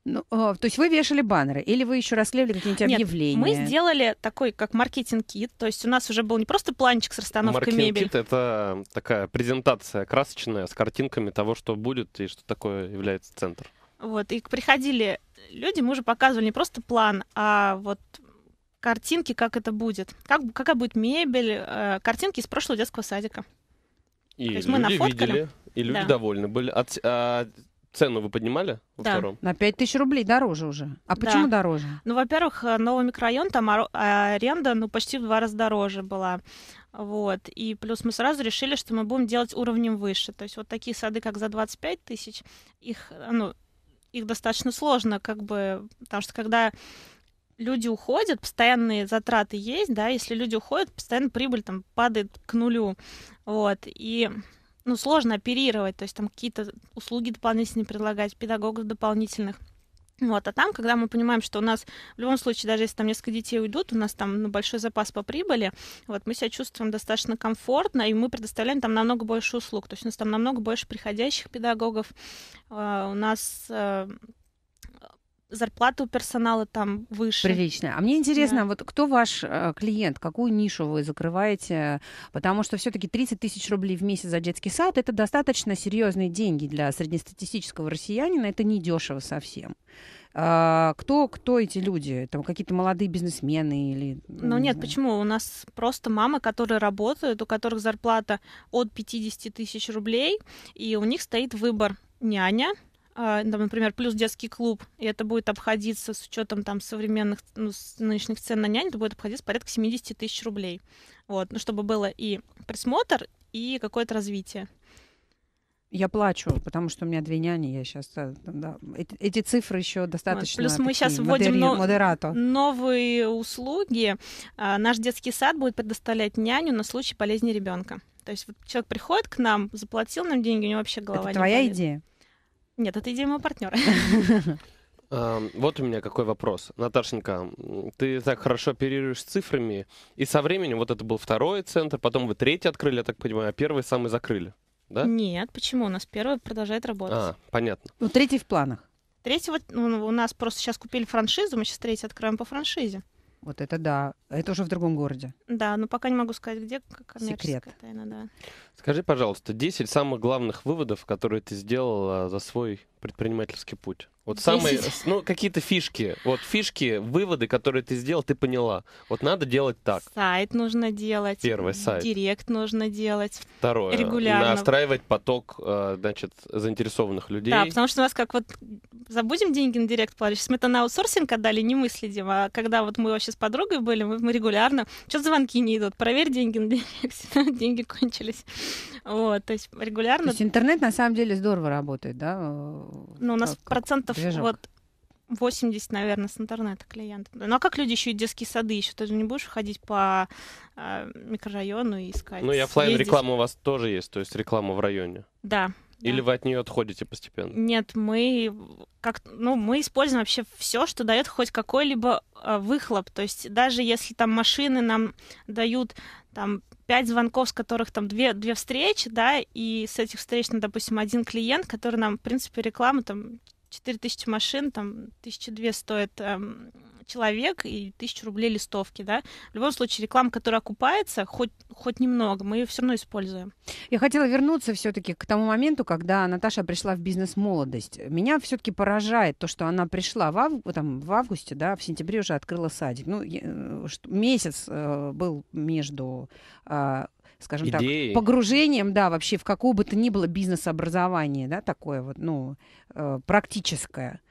Ну, а, то есть вы вешали баннеры, или вы еще расклеили какие-нибудь Нет, объявления? мы сделали такой, как маркетинг-кит, то есть у нас уже был не просто планчик с расстановкой мебели. Маркетинг-кит — это такая презентация красочная с картинками того, что будет и что такое является центр. Вот, и приходили люди, мы уже показывали не просто план, а вот картинки, как это будет, как, какая будет мебель, э, картинки из прошлого детского садика. И То есть мы нафоткали. видели, и люди Да. довольны были. А а цену вы поднимали во Да. втором? На 5 тысяч рублей дороже уже. А Да. почему дороже? Ну, во-первых, э, новый микрорайон, там а, аренда, ну, почти в два раза дороже была. Вот. И плюс мы сразу решили, что мы будем делать уровнем выше. То есть вот такие сады, как за 25 тысяч, их, э, ну, их достаточно сложно, как бы, потому что когда люди уходят, постоянные затраты есть, да, если люди уходят, постоянно прибыль там падает к нулю, вот, и ну, сложно оперировать, то есть там какие-то услуги дополнительные предлагать, педагогов дополнительных. Вот, а там, когда мы понимаем, что у нас в любом случае, даже если там несколько детей уйдут, у нас там ну, большой запас по прибыли, вот мы себя чувствуем достаточно комфортно, и мы предоставляем там намного больше услуг. То есть у нас там намного больше приходящих педагогов, э, у нас э, зарплата у персонала там выше. Приличная. А мне интересно, да. вот кто ваш э, клиент, какую нишу вы закрываете? Потому что все-таки 30 тысяч рублей в месяц за детский сад это достаточно серьезные деньги для среднестатистического россиянина. Это не дешево совсем. А, кто, кто эти люди? Там какие-то молодые бизнесмены или... Ну, ну не нет, знаю. почему? У нас просто мама, которые работают, у которых зарплата от 50 тысяч рублей, и у них стоит выбор няня, а, там, например, плюс детский клуб, и это будет обходиться с учетом там современных ну, нынешних цен на нянь, это будет обходиться порядка 70 тысяч рублей. Вот, ну, чтобы было и присмотр, и какое-то развитие. Я плачу, потому что у меня две няни, я сейчас... Э, да, эти, эти цифры еще достаточно... Вот. Плюс мы сейчас вводим модери, модерато. новые услуги. А, наш детский сад будет предоставлять няню на случай болезни ребенка. То есть вот человек приходит к нам, заплатил нам деньги, у него вообще голова Это не твоя болит. идея? Нет, это идея моего партнера. Вот у меня какой вопрос. Наташенька, ты так хорошо оперируешь с цифрами, и со временем вот это был второй центр, потом вы третий открыли, я так понимаю, а первый самый закрыли, да? Нет, почему? У нас первый продолжает работать. А, понятно. Ну, третий в планах. Третий вот ну, у нас просто сейчас купили франшизу, мы сейчас третий откроем по франшизе. Вот это да. Это уже в другом городе. Да, но пока не могу сказать, где коммерческая Секрет. тайна, да. Скажи, пожалуйста, 10 самых главных выводов, которые ты сделала за свой предпринимательский путь. Вот самые, ну, какие-то фишки. Вот фишки, выводы, которые ты сделал, ты поняла. Вот надо делать так. Сайт нужно делать. Первый сайт. Директ нужно делать. Второе. Регулярно. Настраивать поток, э, значит, заинтересованных людей. Да, потому что у нас как вот забудем деньги на директ платить. Сейчас мы это на аутсорсинг отдали, не мы следим. А когда вот мы вообще с подругой были, мы, мы регулярно... Что звонки не идут? Проверь деньги на директ. деньги кончились. Вот, то есть регулярно... То есть интернет на самом деле здорово работает, да? Э, ну, у нас процентов процентов движок. вот 80, наверное, с интернета клиентов. Ну а как люди еще и детские сады еще? Ты же не будешь ходить по э, микрорайону и искать. Ну и офлайн реклама у вас тоже есть, то есть реклама в районе. Да. Или да. вы от нее отходите постепенно? Нет, мы как ну мы используем вообще все, что дает хоть какой-либо э, выхлоп. То есть даже если там машины нам дают там пять звонков, с которых там две, две встречи, да, и с этих встреч, ну, допустим, один клиент, который нам, в принципе, рекламу там 4000 машин, там, две стоит эм, человек и тысячу рублей листовки, да. В любом случае, реклама, которая окупается, хоть, хоть немного, мы ее все равно используем. Я хотела вернуться все-таки к тому моменту, когда Наташа пришла в бизнес-молодость. Меня все-таки поражает то, что она пришла в, ав... там, в августе, да, в сентябре уже открыла садик. Ну, я... Э, месяц э, был между э, скажем Идеи. так, погружением, да, вообще в какое бы то ни было бизнес-образование, да, такое вот, ну, э, практическое.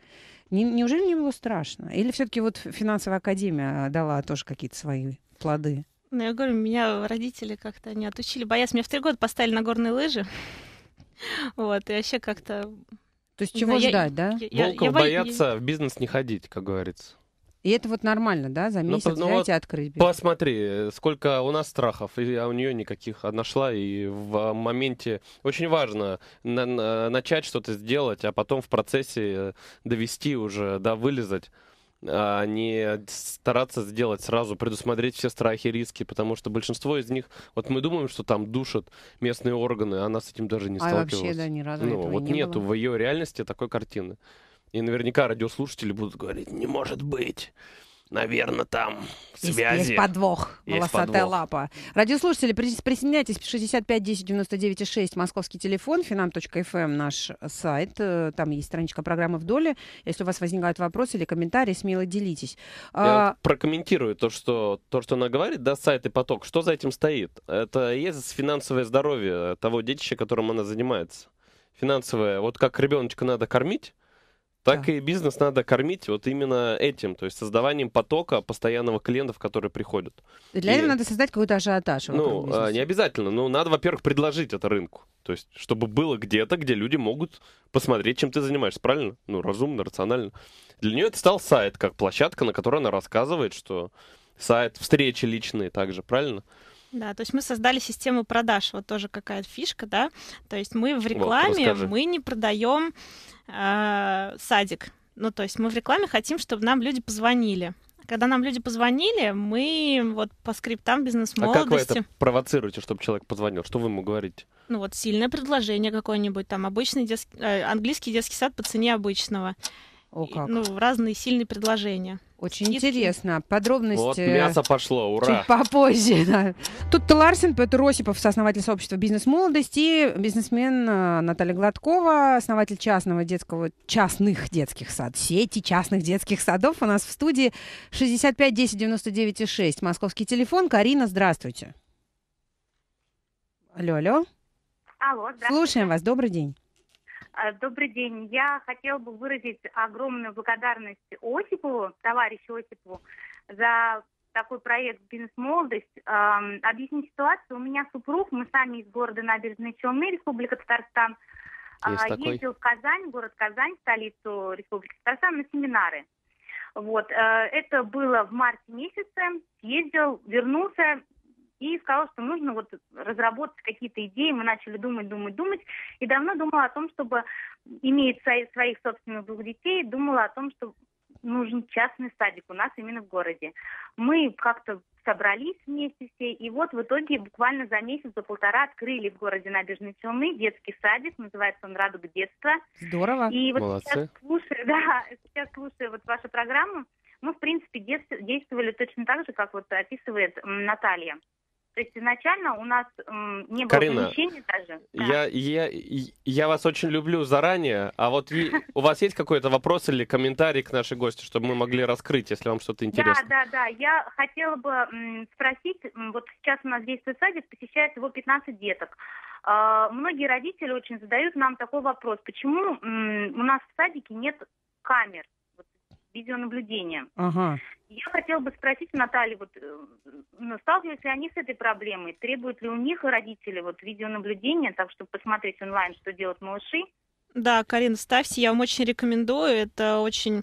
Не, неужели не было страшно? Или все-таки вот финансовая академия а, дала тоже какие-то свои плоды? Ну, я говорю, меня родители как-то не отучили. Боясь, меня в три года поставили на горные лыжи. Вот, и вообще как-то... То есть ну, чего знаю, ждать, я, да? Я, Волков я, боятся я... в бизнес не ходить, как говорится. И это вот нормально, да, за ну, месяц ну, взять ну, и открыть бизнес. Посмотри, сколько у нас страхов, и у нее никаких. Она а шла и в моменте... Очень важно на, на, начать что-то сделать, а потом в процессе э, довести уже, да, вылезать а не стараться сделать сразу, предусмотреть все страхи, риски, потому что большинство из них, вот мы думаем, что там душат местные органы, а она с этим даже не а сталкивалась. вообще, да, ни разу ну, вот не нету было. в ее реальности такой картины. И наверняка радиослушатели будут говорить, не может быть. Наверное, там связи. Есть, есть подвох, есть волосатая подвох. лапа. Радиослушатели, присоединяйтесь, 65 10 99 6, московский телефон, finam.fm эм, наш э, сайт, э, там есть страничка программы в доле. Если у вас возникают вопросы или комментарии, смело делитесь. Я а... вот прокомментирую то что, то, что она говорит, да, сайт и поток. Что за этим стоит? Это есть финансовое здоровье того детища, которым она занимается. Финансовое, вот как ребеночка надо кормить, так да. и бизнес надо кормить вот именно этим, то есть создаванием потока постоянного клиентов, которые приходят. Для и... этого надо создать какой-то ажиотаж. Ну, бизнеса. А, не обязательно, но надо, во-первых, предложить это рынку, то есть чтобы было где-то, где люди могут посмотреть, чем ты занимаешься, правильно? Ну, разумно, рационально. Для нее это стал сайт, как площадка, на которой она рассказывает, что сайт, встречи личные также, правильно? Да, то есть мы создали систему продаж, вот тоже какая-то фишка, да. То есть мы в рекламе, вот, мы не продаем э, садик. Ну, то есть мы в рекламе хотим, чтобы нам люди позвонили. Когда нам люди позвонили, мы вот по скриптам бизнес-молодости... А как вы это провоцируете, чтобы человек позвонил? Что вы ему говорите? Ну вот сильное предложение какое-нибудь, там обычный детский, э, английский детский сад по цене обычного. О, как. И, ну, разные сильные предложения. Очень Скидки. интересно. Подробности... Вот мясо пошло, ура! Чуть попозже, да. Тут Таларсен Петр Осипов, сооснователь сообщества «Бизнес-молодость» и бизнесмен э, Наталья Гладкова, основатель частного детского... частных детских сад, сети частных детских садов у нас в студии 65 10 99 6. Московский телефон. Карина, здравствуйте. Алло, алло. Алло, здравствуйте. Слушаем вас. Добрый день. А, добрый день. Я хотела бы выразить огромную благодарность Осипову, товарищу Осипову, за такой проект «Бизнес-молодость». Эм, а, объясню ситуацию. У меня супруг, мы сами из города Набережные Челны, Республика Татарстан. А, Есть э, такой. Ездил в Казань, город Казань, столицу Республики Татарстан, на семинары. Вот, э, это было в марте месяце, Ездил, вернулся, и сказала, что нужно вот разработать какие-то идеи. Мы начали думать, думать, думать. И давно думала о том, чтобы, имея своих собственных двух детей, думала о том, что нужен частный садик у нас именно в городе. Мы как-то собрались вместе все, и вот в итоге буквально за месяц, за полтора открыли в городе Набережные Челны детский садик, называется он «Радуга детства». Здорово. И вот Молодцы. сейчас слушаю, да, сейчас слушаю вот вашу программу, мы, в принципе, действовали точно так же, как вот описывает Наталья. То есть изначально у нас м, не было Карина, помещений даже. Я, да. я, я вас очень люблю заранее, а вот у вас есть какой-то вопрос или комментарий к нашей гости, чтобы мы могли раскрыть, если вам что-то интересно? Да, да, да. Я хотела бы спросить, вот сейчас у нас действует садик, посещает его 15 деток. А, многие родители очень задают нам такой вопрос, почему у нас в садике нет камер? видеонаблюдения. Ага. Я хотела бы спросить Наталью, вот, э, ну, сталкиваются ли они с этой проблемой? Требуют ли у них родители вот, видеонаблюдения, так чтобы посмотреть онлайн, что делают малыши? Да, Карина, ставьте, я вам очень рекомендую. Это очень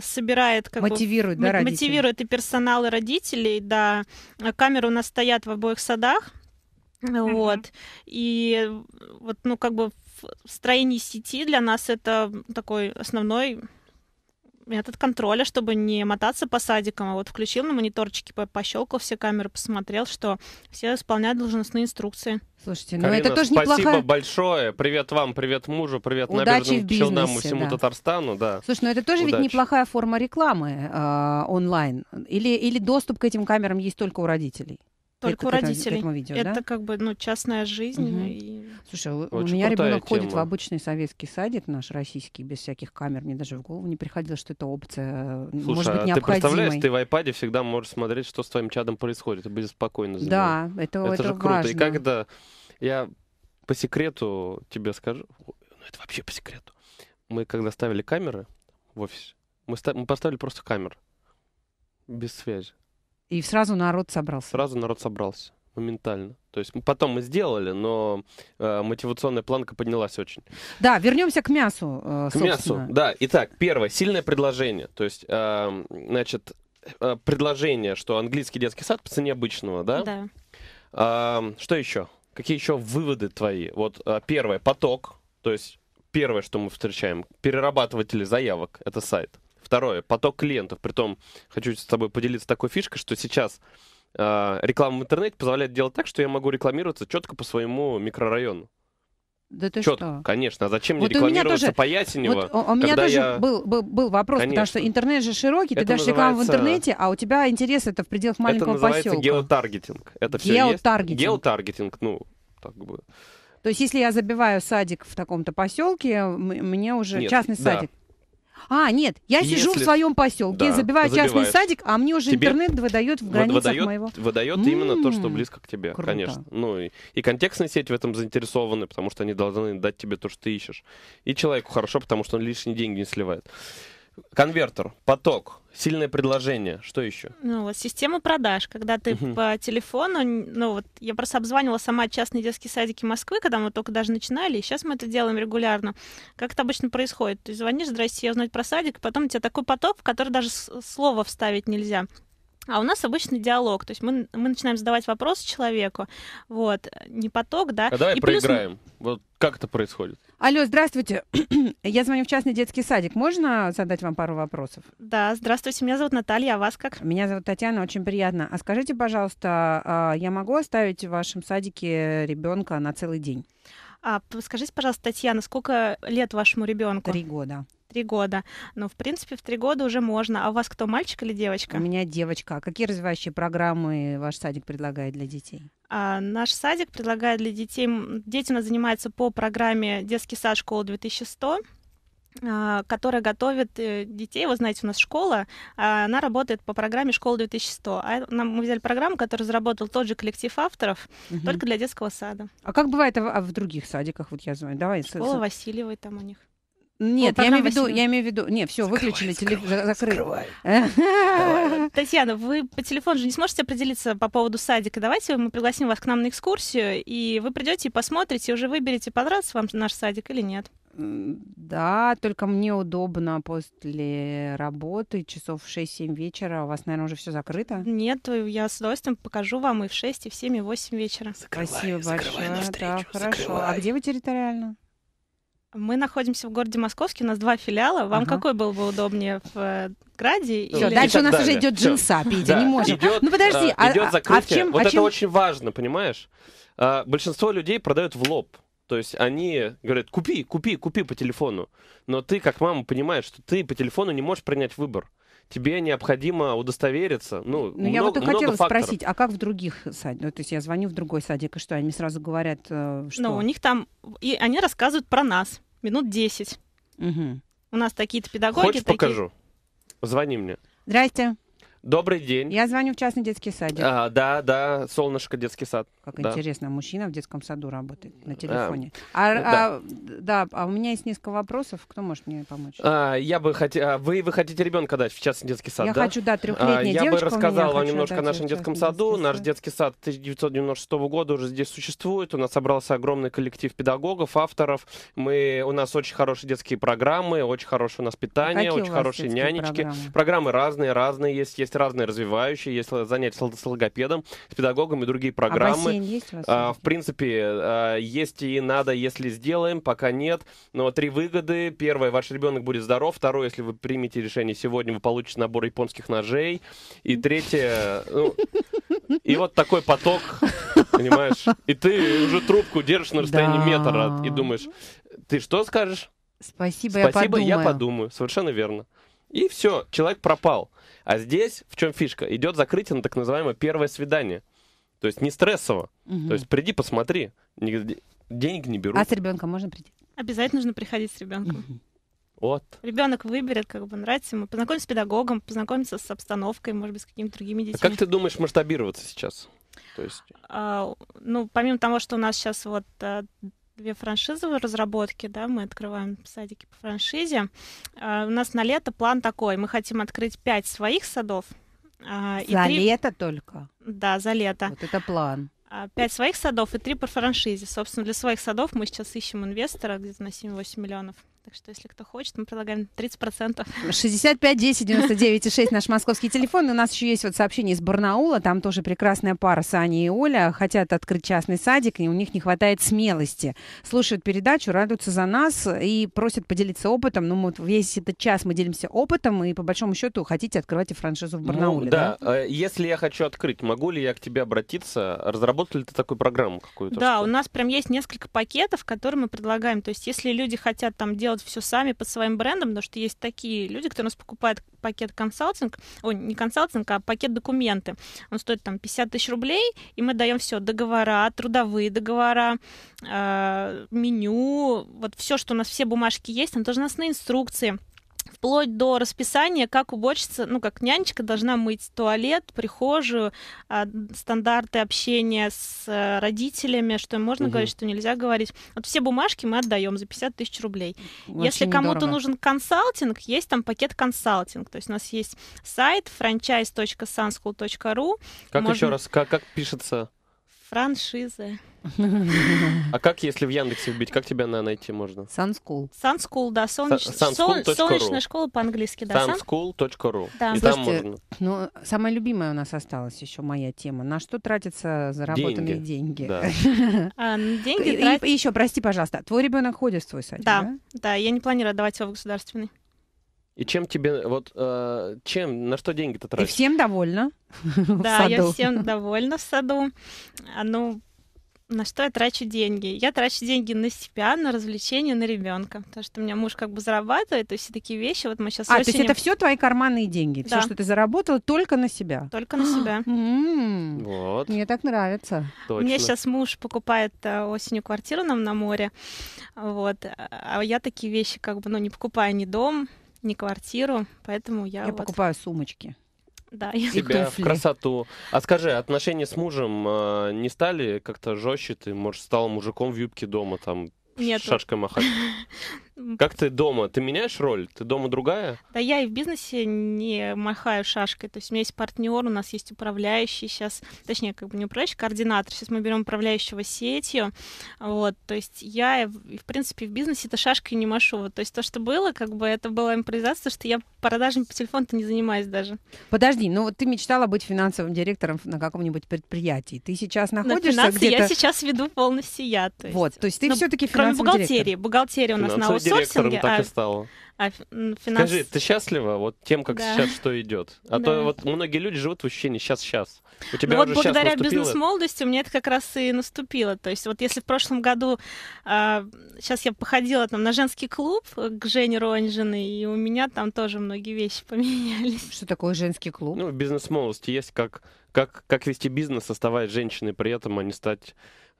собирает, как мотивирует, бы, да, родителей. мотивирует и персонал, и родителей. Да, камеры у нас стоят в обоих садах. Mm-hmm. Вот. И э, вот, ну, как бы в строении сети для нас это такой основной метод контроля, чтобы не мотаться по садикам, а вот включил на мониторчике, по пощелкал все камеры, посмотрел, что все исполняют должностные инструкции. Слушайте, ну Карина, это тоже спасибо неплохая... Спасибо большое. Привет вам, привет мужу, привет Удачи в бизнесе, всему да. Татарстану. Да. Слушай, ну это тоже Удачи. ведь неплохая форма рекламы э, онлайн. Или, или доступ к этим камерам есть только у родителей? только это, родителей. Этому, видео, это да? как бы ну, частная жизнь. Угу. И... Слушай, Очень у меня ребенок тема. ходит в обычный советский садик, наш российский, без всяких камер. Мне даже в голову не приходило, что это опция. Слушай, может быть, а ты представляешь, ты в iPad всегда можешь смотреть, что с твоим чадом происходит, и быть спокойно Да, это, это, это же круто. Важно. И когда я по секрету тебе скажу, ну это вообще по секрету. Мы когда ставили камеры в офисе, мы, ста- мы поставили просто камеры без связи. И сразу народ собрался. Сразу народ собрался, моментально. То есть потом мы сделали, но э, мотивационная планка поднялась очень. Да, вернемся к мясу. Э, к собственно. мясу, да. Итак, первое, сильное предложение. То есть, э, значит, э, предложение, что английский детский сад по цене обычного, да? Да. Э, что еще? Какие еще выводы твои? Вот э, первое, поток. То есть первое, что мы встречаем, перерабатыватели заявок, это сайт. Второе, поток клиентов. Притом, хочу с тобой поделиться такой фишкой, что сейчас э, реклама в интернете позволяет делать так, что я могу рекламироваться четко по своему микрорайону. Да ты Чет, что? Конечно, а зачем вот мне рекламироваться тоже, по Ясенево? Вот у меня тоже я... был, был, был вопрос, конечно. потому что интернет же широкий, это ты дашь рекламу в интернете, а у тебя интерес это в пределах маленького поселка. Это называется поселка. геотаргетинг. Это геотаргетинг. Все геотаргетинг, ну, так бы... То есть, если я забиваю садик в таком-то поселке, мне уже Нет, частный да. садик. А, нет, я Если... сижу в своем поселке, да, забиваю забиваешь. частный садик, а мне уже тебе... интернет выдает в границах выдает, моего. Выдает м-м-м. именно то, что близко к тебе, Круто. конечно. Ну и, и контекстная сеть в этом заинтересованы, потому что они должны дать тебе то, что ты ищешь. И человеку хорошо, потому что он лишние деньги не сливает. Конвертер, поток, сильное предложение. Что еще? Ну, вот система продаж. Когда ты uh-huh. по телефону, ну вот я просто обзванивала сама частные детские садики Москвы, когда мы только даже начинали, и сейчас мы это делаем регулярно. Как это обычно происходит? Ты звонишь, здрасте, я узнать про садик, и потом у тебя такой поток, в который даже слово вставить нельзя. А у нас обычный диалог, то есть мы, мы начинаем задавать вопросы человеку, вот, не поток, да. А давай и проиграем, плюс... вот как это происходит? Алло, здравствуйте, я звоню в частный детский садик, можно задать вам пару вопросов? Да, здравствуйте, меня зовут Наталья, а вас как? Меня зовут Татьяна, очень приятно. А скажите, пожалуйста, а, я могу оставить в вашем садике ребенка на целый день? А скажите, пожалуйста, Татьяна, сколько лет вашему ребенку? Три года три года. но в принципе, в три года уже можно. А у вас кто, мальчик или девочка? У меня девочка. А какие развивающие программы ваш садик предлагает для детей? А, наш садик предлагает для детей... Дети занимаются по программе «Детский сад школа 2100» а, которая готовит э, детей. Вы знаете, у нас школа, а она работает по программе «Школа 2100». А мы взяли программу, которую разработал тот же коллектив авторов, угу. только для детского сада. А как бывает а в, в других садиках? Вот я знаю. Давай. Школа с... Васильевой там у них. Ну, нет, я имею в виду, я имею в виду, нет, все, выключили телевизор, закрыли. Татьяна, вы по телефону же не сможете определиться по поводу садика. Давайте мы пригласим вас к нам на экскурсию, и вы придете и посмотрите, уже выберете, понравится вам наш садик или нет. Да, только мне удобно после работы, часов в 6-7 вечера. У вас, наверное, уже все закрыто? Нет, я с удовольствием покажу вам и в 6, и в 7, и в 8 вечера. Закрывай, Спасибо большое. Навстречу, да, хорошо. А закрывай. А где вы территориально? Мы находимся в городе Московский, у нас два филиала. Вам ага. какой был бы удобнее в э, Граде? Все, или... дальше у нас далее. уже идет джинса, Петя, не можем. ну подожди, э, а, а, закрытие. чем? Вот а это очень важно, понимаешь? А, большинство людей продают в лоб. То есть они говорят, купи, купи, купи по телефону. Но ты, как мама, понимаешь, что ты по телефону не можешь принять выбор тебе необходимо удостовериться. Ну, ну много, я вот и хотела факторов. спросить, а как в других садиках? Ну, то есть я звоню в другой садик, и что, они сразу говорят, э, что... Ну, у них там... И они рассказывают про нас минут 10. Угу. У нас такие-то педагоги. Хочешь, такие... покажу? Звони мне. Здрасте. Добрый день. Я звоню в частный детский садик. А, да, да, солнышко, детский сад. Как да. интересно, мужчина в детском саду работает на а. телефоне. А, а, да. А, да, а у меня есть несколько вопросов. Кто может мне помочь? А, я бы хотел. А, вы, вы хотите ребенка дать в частный детский сад? Я да? хочу, да, трехлетняя а, Я бы рассказал вам немножко о нашем детском саду. Детский Наш детский сад 1996 года уже здесь существует. У нас собрался огромный коллектив педагогов, авторов. Мы, у нас очень хорошие детские программы, очень хорошее у нас питание, а очень хорошие нянечки. Программы? программы разные, разные есть. Есть есть разные развивающие, есть занятия с логопедом, с педагогом и другие а программы. А есть у вас? А, в принципе, а, есть и надо, если сделаем, пока нет. Но три выгоды. Первое, ваш ребенок будет здоров. Второе, если вы примете решение сегодня, вы получите набор японских ножей. И третье, ну, и вот такой поток, понимаешь? И ты уже трубку держишь на расстоянии да. метра и думаешь, ты что скажешь? Спасибо, Спасибо, я подумаю. я подумаю. Совершенно верно и все, человек пропал. А здесь в чем фишка? Идет закрытие на так называемое первое свидание. То есть не стрессово. Угу. То есть приди, посмотри. Денег не берут. А с ребенком можно прийти? Обязательно нужно приходить с ребенком. Угу. Вот. Ребенок выберет, как бы нравится ему, познакомиться с педагогом, познакомиться с обстановкой, может быть, с какими-то другими а детьми. А как ты думаешь масштабироваться сейчас? То есть... А, ну, помимо того, что у нас сейчас вот э, две франшизовые разработки, да, мы открываем садики по франшизе. А, у нас на лето план такой, мы хотим открыть пять своих садов. А, за три... лето только? Да, за лето. Вот это план. А, пять своих садов и три по франшизе. Собственно, для своих садов мы сейчас ищем инвестора где-то на 7-8 миллионов. Так что, если кто хочет, мы предлагаем 30%. 65 10 99 6 наш московский телефон. И у нас еще есть вот сообщение из Барнаула. Там тоже прекрасная пара Саня и Оля. Хотят открыть частный садик, и у них не хватает смелости. Слушают передачу, радуются за нас и просят поделиться опытом. Ну, вот весь этот час мы делимся опытом, и по большому счету хотите открывать и франшизу в ну Барнауле, ну, да? да? А если я хочу открыть, могу ли я к тебе обратиться? Разработали ли ты такую программу какую-то? Да, что? у нас прям есть несколько пакетов, которые мы предлагаем. То есть, если люди хотят там делать делать все сами под своим брендом, потому что есть такие люди, которые у нас покупают пакет консалтинг, о, не консалтинг, а пакет документы. Он стоит там 50 тысяч рублей, и мы даем все, договора, трудовые договора, э, меню, вот все, что у нас, все бумажки есть, там должностные инструкции вплоть до расписания, как уборщица, ну, как нянечка должна мыть туалет, прихожую, а, стандарты общения с э, родителями, что им можно угу. говорить, что нельзя говорить. Вот все бумажки мы отдаем за 50 тысяч рублей. Очень Если кому-то нужен консалтинг, есть там пакет консалтинг. То есть у нас есть сайт franchise.sunschool.ru. Как можно... еще раз, как, как пишется? Франшиза. А как, если в Яндексе вбить, как тебя найти можно? Sunschool. Sunschool, да, солнеч... Sunschool. солнечная школа по-английски, да. Sunschool.ru. Да. И там можно. Ну, самая любимая у нас осталась еще моя тема. На что тратятся заработанные деньги? деньги? Да. а, деньги и, и еще, прости, пожалуйста, твой ребенок ходит в свой садик, да? Да, я не планирую отдавать его в государственный. И чем тебе, вот, э, чем, на что деньги-то тратишь? Ты всем довольна? Да, я всем довольна в саду. А, ну, на что я трачу деньги? Я трачу деньги на себя, на развлечения, на ребенка. Потому что у меня муж как бы зарабатывает, и все такие вещи. Вот мы сейчас а, осенью... то есть это все твои карманные деньги? Да. Все, что ты заработала, только на себя? Только на себя. М-м. Вот. Мне так нравится. Точно. Мне сейчас муж покупает э, осенью квартиру нам на море. Вот. А я такие вещи как бы, ну, не покупаю ни дом, ни квартиру, поэтому я... Я вот... покупаю сумочки да, себя, в красоту. А скажи, отношения с мужем э, не стали как-то жестче? Ты, может, стал мужиком в юбке дома, там, Нет. шашкой махать? Как ты дома? Ты меняешь роль? Ты дома другая? Да, я и в бизнесе не махаю шашкой. То есть у меня есть партнер, у нас есть управляющий сейчас, точнее, как бы не управляющий, координатор. Сейчас мы берем управляющего сетью. Вот, то есть я, в принципе, в бизнесе это шашкой не машу. Вот, то есть то, что было, как бы это была импровизация, что я продажами по телефону-то не занимаюсь даже. Подожди, ну вот ты мечтала быть финансовым директором на каком-нибудь предприятии. Ты сейчас находишься где-то... я сейчас веду полностью я. То есть... Вот, то есть ты ну, все-таки финансовый директор. кроме бухгалтерии. Директор. Бухгалтерия у нас Финансовый директором так и стала. А, а финанс... Скажи, ты счастлива вот тем, как да. сейчас что идет? А да. то вот многие люди живут в ощущении «сейчас-сейчас». У тебя ну, вот благодаря бизнес-молодости у меня это как раз и наступило. То есть вот если в прошлом году... А, сейчас я походила там на женский клуб к Жене Ронжиной, и у меня там тоже многие вещи поменялись. Что такое женский клуб? Ну, бизнес молодости есть как, как, как вести бизнес, оставаясь женщиной, при этом, а не стать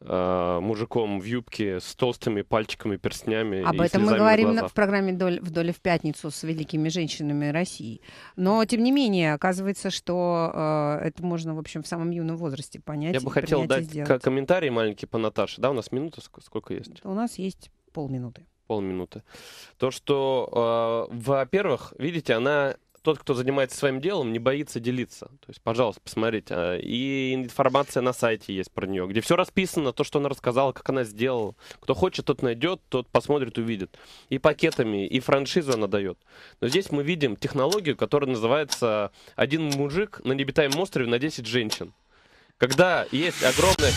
Э, мужиком в юбке с толстыми пальчиками, перстнями. Об этом мы говорим на, в программе «Вдоль, «Вдоль в пятницу» с великими женщинами России. Но, тем не менее, оказывается, что э, это можно, в общем, в самом юном возрасте понять. Я бы хотел дать комментарий маленький по Наташе. Да, у нас минута сколько есть? У нас есть полминуты полминуты. То, что, э, во-первых, видите, она тот, кто занимается своим делом, не боится делиться. То есть, пожалуйста, посмотрите. А, и информация на сайте есть про нее, где все расписано, то, что она рассказала, как она сделала. Кто хочет, тот найдет, тот посмотрит, увидит. И пакетами, и франшизу она дает. Но здесь мы видим технологию, которая называется «Один мужик на небитаемом острове на 10 женщин». Когда есть огромная